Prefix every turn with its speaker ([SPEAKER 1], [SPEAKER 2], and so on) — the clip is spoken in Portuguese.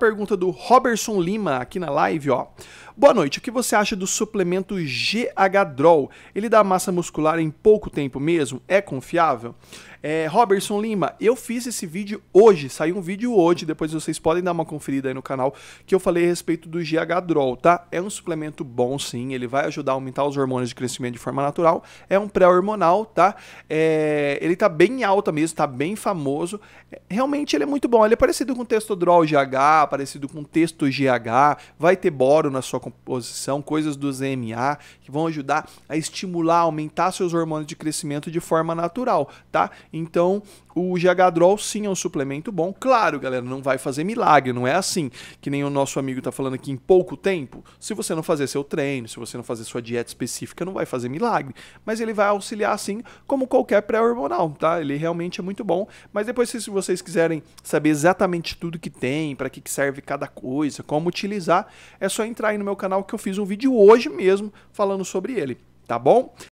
[SPEAKER 1] Pergunta do Robertson Lima aqui na live, ó. Boa noite, o que você acha do suplemento GH-Drol? Ele dá massa muscular em pouco tempo mesmo? É confiável? É, Lima, eu fiz esse vídeo hoje, saiu um vídeo hoje, depois vocês podem dar uma conferida aí no canal, que eu falei a respeito do GH-Drol, tá? É um suplemento bom sim, ele vai ajudar a aumentar os hormônios de crescimento de forma natural, é um pré-hormonal, tá? É, ele tá bem alta mesmo, tá bem famoso, é, realmente ele é muito bom, ele é parecido com o Testodrol GH, parecido com texto GH, vai ter boro na sua composição, coisas do ZMA, que vão ajudar a estimular, aumentar seus hormônios de crescimento de forma natural, tá? Então, o GH-Drol sim é um suplemento bom. Claro, galera, não vai fazer milagre, não é assim que nem o nosso amigo tá falando aqui em pouco tempo. Se você não fazer seu treino, se você não fazer sua dieta específica, não vai fazer milagre, mas ele vai auxiliar sim, como qualquer pré-hormonal, tá? Ele realmente é muito bom, mas depois se vocês quiserem saber exatamente tudo que tem, para que que serve serve cada coisa, como utilizar, é só entrar aí no meu canal que eu fiz um vídeo hoje mesmo falando sobre ele, tá bom?